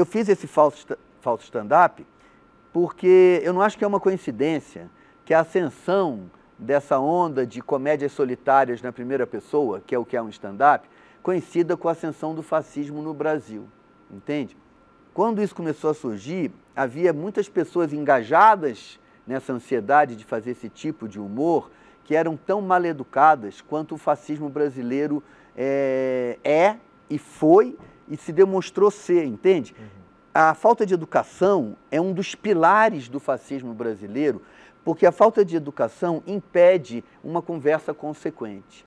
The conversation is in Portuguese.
eu fiz esse falso, stand-up porque eu não acho que é uma coincidência que a ascensão dessa onda de comédias solitárias na primeira pessoa, que é o que é um stand-up, coincida com a ascensão do fascismo no Brasil, entende? Quando isso começou a surgir, havia muitas pessoas engajadas nessa ansiedade de fazer esse tipo de humor que eram tão mal educadas quanto o fascismo brasileiro é, é e foi e se demonstrou ser, entende? Uhum. A falta de educação é um dos pilares do fascismo brasileiro, porque a falta de educação impede uma conversa consequente.